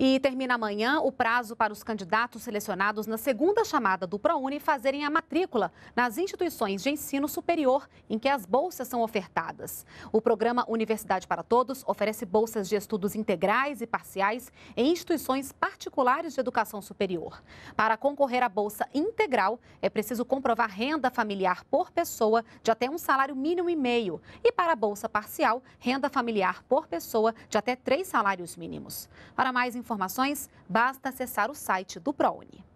E termina amanhã o prazo para os candidatos selecionados na segunda chamada do ProUni fazerem a matrícula nas instituições de ensino superior em que as bolsas são ofertadas. O programa Universidade para Todos oferece bolsas de estudos integrais e parciais em instituições particulares de educação superior. Para concorrer à bolsa integral, é preciso comprovar renda familiar por pessoa de até um salário mínimo e meio. E para a bolsa parcial, renda familiar por pessoa de até três salários mínimos. Para mais informações, informações, basta acessar o site do ProUni.